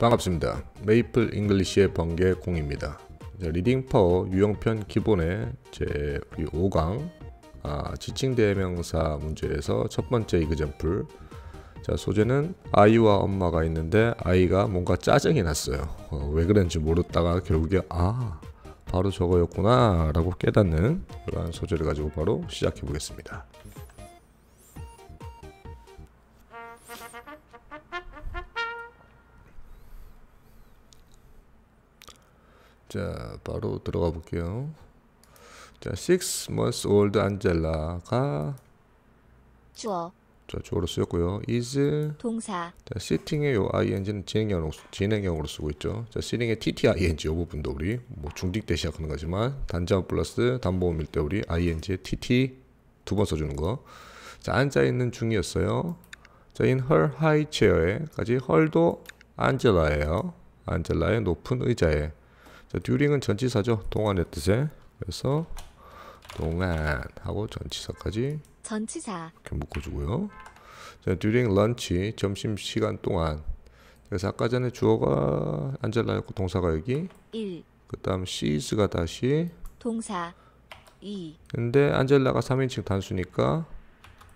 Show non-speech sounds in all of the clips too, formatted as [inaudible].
반갑습니다. 메이플 잉글리시의 번개공입니다. 리딩파워 유형편 기본의 제 5강 아, 지칭 대명사 문제에서 첫 번째 이그젠플 자 소재는 아이와 엄마가 있는데 아이가 뭔가 짜증이 났어요. 어, 왜 그랬는지 모르다가 결국에 아 바로 저거였구나 라고 깨닫는 그러 소재를 가지고 바로 시작해 보겠습니다. 자, 바로 들어가 볼게요. 자, 6 months old Angela가 주어. 자, 주어로 쓰였고요. is 동사. 자, sitting의 요 ing는 진행형 진행형으로 쓰고 있죠. 자, sitting의 tting 요 부분도 우리 뭐 중직 때 시작하는 거지만 단자음 플러스 단보음일 때 우리 i n g 에 tt 두 번 써주는 거. 자, 앉아 있는 중이었어요. 자, in her high chair에까지 헐도 안젤라예요. 안젤라의 높은 의자에. 자, 듀링은 전치사죠. 동안의 뜻에. 그래서 동안 하고 전치사까지 전치사 이렇게 묶어주고요. 자, during lunch 점심 시간 동안 그래서 아까 전에 주어가 안젤라였고 동사가 여기 1. 그다음 s h 가 다시 동사 2. 근데 안젤라가 3인칭 단수니까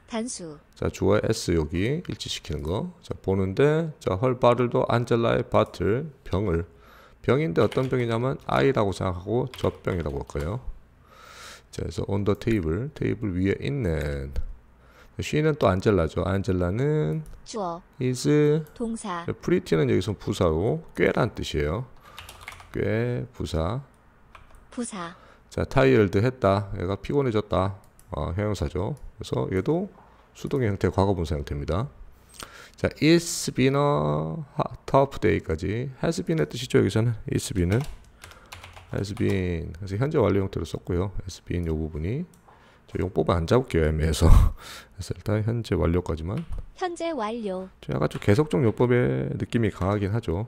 단수. 자, 주어 s 여기 일치시키는 거. 자, 보는데 자, 헐 바를도 안젤라의 바틀 병을 병인데 어떤 병이냐면 I라고 생각하고 젖병이라고 할까예요 그래서 on the table, 테이블 위에 있는 she는 또 안젤라죠. 안젤라는 주어 is 동사 pretty는 여기서 부사로 꽤란 뜻이에요. 꽤 부사 부사 자 tired 했다. 얘가 피곤해졌다. 어, 형용사죠. 그래서 얘도 수동의 형태 과거분사 형태입니다. 자, is been a t o u day까지 has been의 뜻이죠. 여기서는 is been은 has been 그래서 현재 완료 형태로 썼고요. has been 요 부분이 저 용법을 안 잡을게요 애매해서 [laughs] 그래서 일단 현재 완료까지만 현재 완료 저 약간 좀 계속적 요법의 느낌이 강하긴 하죠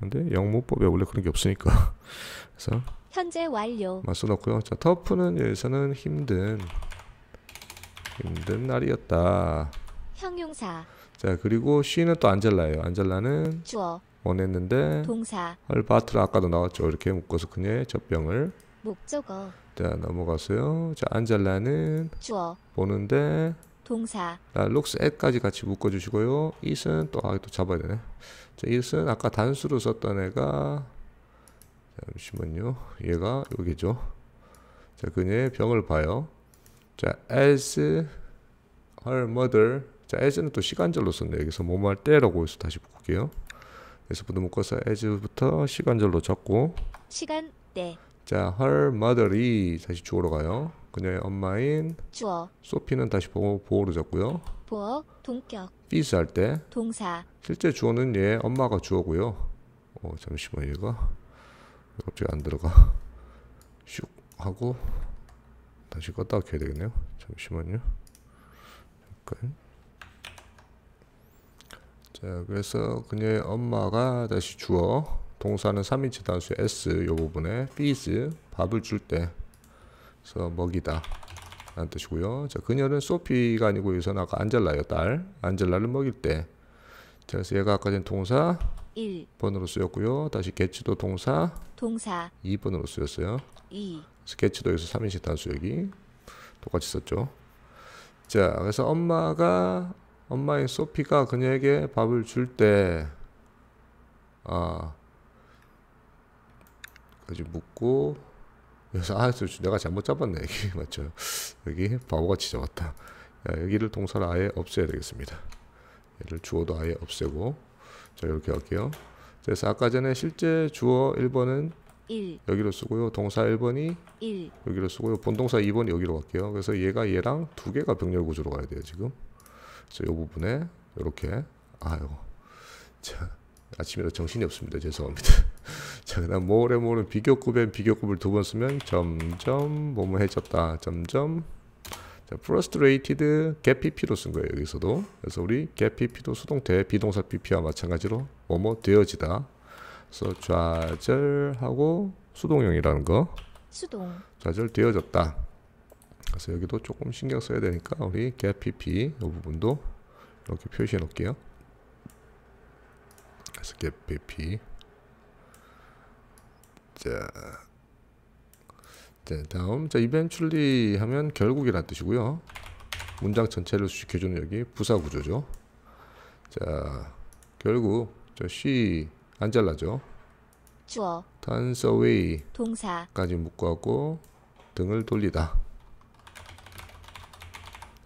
근데 영문법에 원래 그런 게 없으니까 [laughs] 그래서 현재 완료 맞서놓고요 자 터프는 여기서는 힘든 힘든 날이었다 형용사 자 그리고 she는 또 안젤라예요. 안젤라는 주어 원했는데 동사 알바트라 아까도 나왔죠. 이렇게 묶어서 그녀의 젖병을 목적어 자 넘어가세요. 자 안젤라는 주어 보는데 동사 자 looks at까지 같이 묶어주시고요. is는 또아또 잡아야 되네. 자 is는 아까 단수로 썼던 애가 잠시만요. 얘가 여기죠. 자 그녀의 병을 봐요. 자 as her mother 자, as는 또 시간절로 썼네. 여기서 뭐뭐할 때라고 해서 다시 볼게요. 그래서부터 묶어서 as부터 시간절로 잡고 시간 때. 자, her mother이 다시 주어로 가요. 그녀의 엄마인 주어. 소피는 다시 보호, 보호로 잡고요. 보어 동격. is 할때 동사. 실제 주어는 얘 엄마가 주어고요. 어, 잠시만 얘가 갑자기 안 들어가. 슉 하고 다시 껐다 켜야 되겠네요. 잠시만요. 잠깐. 자 그래서 그녀의 엄마가 다시 주어 동사는 3인치 단수 s 요 부분에 f e e d 밥을 줄때 그래서 먹이다 라는 뜻이고요 자 그녀는 소피가 아니고 여기서는 아까 안젤라예요 딸 안젤라를 먹일 때 자, 그래서 얘가 아까 전 동사 1. 번으로 쓰였고요. 다시 개츠도 동사 동사 2번으로 쓰였어요. 2. 스케치도 여기서 3인식 단수 여기 똑같이 썼죠. 자, 그래서 엄마가 엄마인 소피가 그녀에게 밥을 줄 때 아, 그지 묻고 그래서 아, 내가 잘못 잡았네 여기 [laughs] 맞죠? 여기 바보같이 잡았다. 야, 여기를 동사를 아예 없애야 되겠습니다. 얘를 주어도 아예 없애고 자 이렇게 할게요. 그래서 아까 전에 실제 주어 1번은 1. 여기로 쓰고요. 동사 1번이 1. 여기로 쓰고요. 본동사 2번이 여기로 갈게요. 그래서 얘가 얘랑 두 개가 병렬 구조로 가야 돼요 지금. 그래서 이 부분에 이렇게 아유자 아침이라 정신이 없습니다 죄송합니다 [laughs] 자 그다음 모레 모레 비교급엔 비교급을 두 번 쓰면 점점 뭐뭐 해졌다 점점 자, frustrated getpp로 쓴 거예요 여기서도 그래서 우리 getpp도 수동 대 비동사 pp와 마찬가지로 뭐뭐 되어지다 그래서 좌절하고 수동형이라는 거 수동 좌절 되어졌다 그래서 여기도 조금 신경 써야 되니까 우리 get pp 이 부분도 이렇게 표시해 놓을게요. 그래서 get pp 자, 자 다음 자 eventually 하면 결국이란 뜻이고요. 문장 전체를 수식주는 여기 부사 구조죠. 자 결국 저 she 안 잘라죠. 주어 turns away 동사까지 묶어갖고 등을 돌리다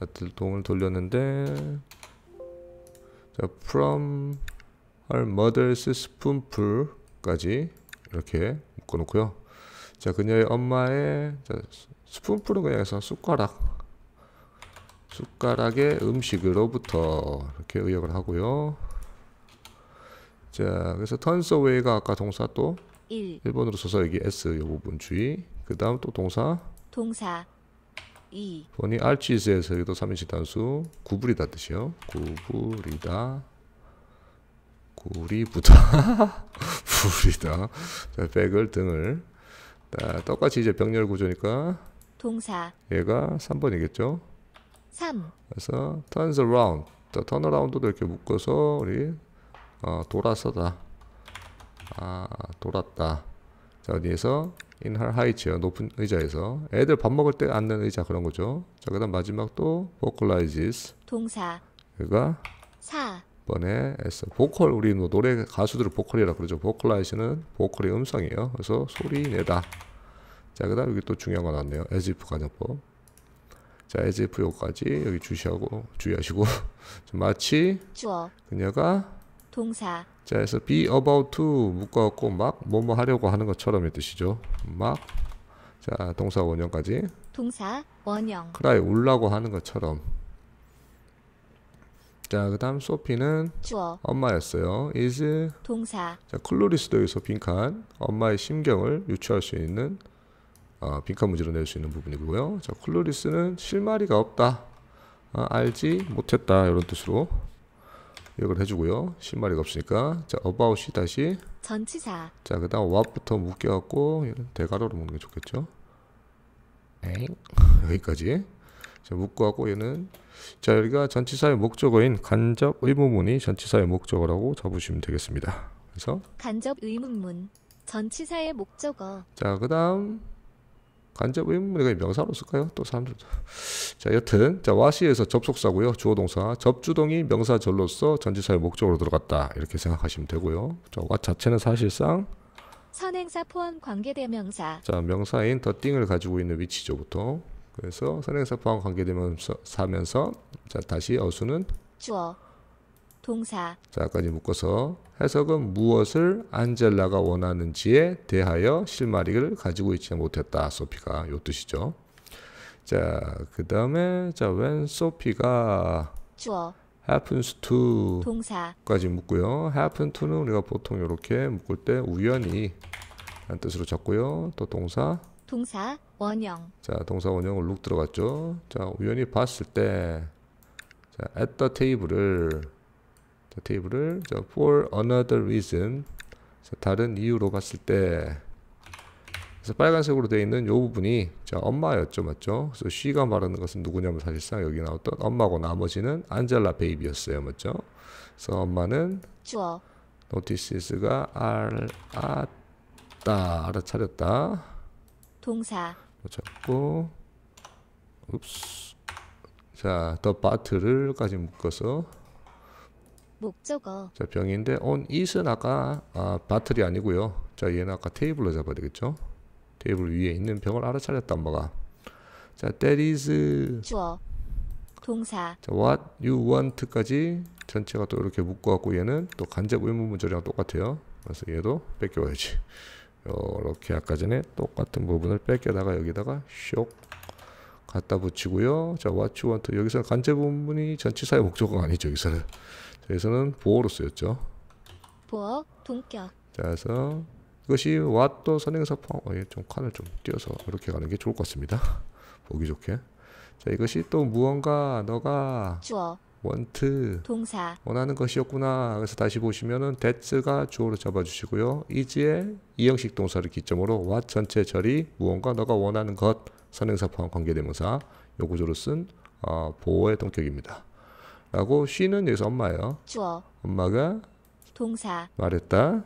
다들 도움을 돌렸는데 자, from her mother's spoonful까지 이렇게 묶어놓고요. 자, 그녀의 엄마의 자, 스푼풀은 그냥 해서 숟가락 숟가락의 음식으로부터 이렇게 의역을 하고요. 자, 그래서 turns away가 아까 동사 또 1. 1번으로 써서 여기 s 이 부분 주의. 그 다음 또 동사 동사 이. 보니 알치 z 에서도 3인칭 단수 구부리다 뜻이요. 구부리다. 구리부다. 부리다 자, 백을 등을. 자, 똑같이 이제 병렬 구조니까 동사. 얘가 3번이겠죠? 3. 그래서 turns around. 자, turn around도 이렇게 묶어서 우리 어, 돌아서다. 아, 돌았다. 자, 어디에서 인할 하이치어 높은 의자에서 애들 밥 먹을 때 앉는 의자 그런 거죠. 자 그다음 마지막 또 vocalizes 동사 그가 4 번에 s 보컬 우리 뭐 노래 가수들을 보컬이라 그러죠. vocalize는 보컬의 음성이에요. 그래서 소리 내다. 자 그다음 여기 또 중요한 거 나왔네요. as if 간역법. 자 as if 요까지 여기 주시하고 주의하시고 [laughs] 마치 주어 그녀가 동사 자, 그래서 be about to 묶어갖고 막 뭐뭐 하려고 하는 것처럼의 뜻이죠. 막 자, 동사 원형까지. 동사 원형. 크라이 울라고 하는 것처럼. 자, 그다음 소피는 주어. 엄마였어요. is 동사. 자, 클로리스도 여기서 빈칸 엄마의 심경을 유추할 수 있는 어, 빈칸 문제로 낼 수 있는 부분이고요. 자, 클로리스는 실마리가 없다. 어, 알지 못했다 이런 뜻으로 기억을 해주고요. 1마리가 없으니까 자 about이 다시 전치사 자 그다음 what부터 묶여갖고 대괄호로 묶는 게 좋겠죠. 엥 [laughs] 여기까지 자 묶어갖고 얘는 자 여기가 전치사의 목적어인 간접 의문문이 전치사의 목적어라고 잡으시면 되겠습니다. 그래서 간접 의문문 전치사의 목적어 자 그다음 간접 의문문가 명사로 쓸까요? 또 사람들도. 자, 여튼 자, 와시에서 접속사고요. 주어 동사. 접주동이 명사절로서 전지사의 목적으로 들어갔다. 이렇게 생각하시면 되고요. 자, 와 자체는 사실상 선행사 포함 관계대명사. 자, 명사인 더 띵을 가지고 있는 위치죠부터. 그래서 선행사 포함 관계대명 사면서 자, 다시 어수는 주어 동사 자까지 묶어서 해석은 무엇을 안젤라가 원하는지에 대하여 실마리를 가지고 있지 못했다. 소피가 요 뜻이죠. 자, 그 다음에 자, 웬 소피가 주어 happens to 동사까지 묶고요. happen to는 우리가 보통 이렇게 묶을 때 우연히 라는 뜻으로 적고요. 또 동사 동사 원형 자, 동사 원형을 룩 들어갔죠. 자, 우연히 봤을 때 자, at the table을 자, 테이블을 자, for another reason 자, 다른 이유로 갔을 때 그래서 빨간색으로 되어 있는 이 부분이 자, 엄마였죠 맞죠 그래서 she가 말하는 것은 누구냐면 사실상 여기 나왔던 엄마고 나머지는 안젤라 베이비였어요 맞죠 그래서 엄마는 주어 notices가 알았다 알아차렸다 동사 잡고 읍스 자, 더 바트를까지 묶어서 목적어 자 병인데 on is는 아까 아, 바틀이 아니고요 자 얘는 아까 테이블로 잡아야 되겠죠 테이블 위에 있는 병을 알아차렸다 엄마가 자 that is 주어 동사 자 what you want까지 전체가 또 이렇게 묶어갖고 얘는 또 간접 의문문절이랑 똑같아요 그래서 얘도 뺏겨와야지 이렇게 아까 전에 똑같은 부분을 뺏겨다가 여기다가 쇽 갖다 붙이고요. 자, what you want. 여기서 는간부분이 전치사의 목적어가 아니죠. 여기서는. 여기서는 보어로 쓰였죠. 보어, 동격. 자, 그래서 이것이 what도 선행사 포함. 어, 예, 좀 칸을 좀 띄어서 이렇게 가는 게 좋을 것 같습니다. [laughs] 보기 좋게. 자, 이것이 또 무언가 너가 주어 want 동사 원하는 것이었구나. 그래서 다시 보시면은 t h a t 가 주어로 잡아 주시고요. is의 이형식 동사를 기점으로 what 전체 절이 무언가 너가 원하는 것 선행사 포함 관계대명사 요 구조로 쓴 어, 보호의 동격입니다. 라고 she는 여기서 엄마예요. 주어. 엄마가 동사 말했다.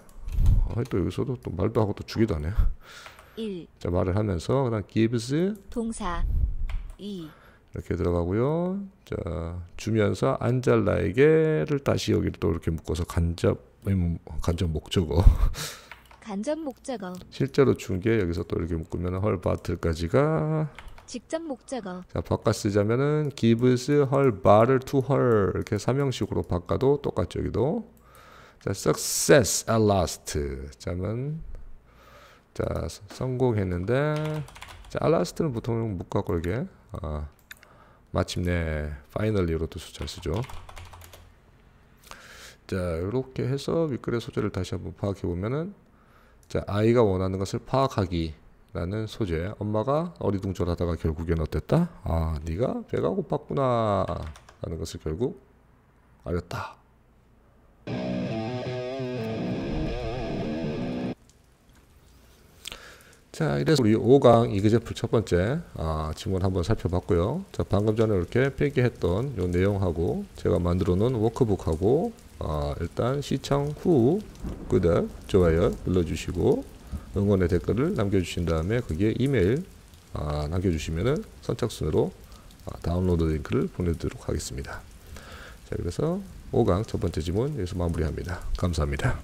아, 또 여기서도 또 말도 하고 또 주기도 하네요. 1. 자, 말을 하면서 그다음 gives 동사 2. 이렇게 들어가고요. 자, 주면서 안잘라에게를 다시 여기를 또 이렇게 묶어서 간접 뭐, 간접 목적어 간접 목적어. 실제로 중계 여기서 또 이렇게 묶으면 헐바틀까지가 직접 목적어. 자, 바꿔 쓰자면은 gives her bar을 to her 이렇게 삼형식으로 바꿔도 똑같죠, 여기도. 자, success at last. 자면 자, 성공했는데 자, at last는 보통 묶어 걸게. 아. 마침내 finally로 또잘 쓰죠. 자, 이렇게 해서 윗글의 소재를 다시 한번 파악해 보면은 자, 아이가 원하는 것을 파악하기라는 소재. 엄마가 어리둥절하다가 결국엔 어땠다? 아, 네가 배가 고팠구나. 라는 것을 결국 알렸다. 자, 이래서 우리 5강 이그제풀 첫 번째 아, 지문 한번 살펴봤고요. 자, 방금 전에 이렇게 필기했던 요 내용하고 제가 만들어 놓은 워크북하고 아, 일단 시청 후 구독, 좋아요 눌러주시고 응원의 댓글을 남겨주신 다음에 거기에 이메일 아, 남겨주시면은 선착순으로 아, 다운로드 링크를 보내드리도록 하겠습니다. 자, 그래서 5강 첫 번째 지문 여기서 마무리합니다. 감사합니다.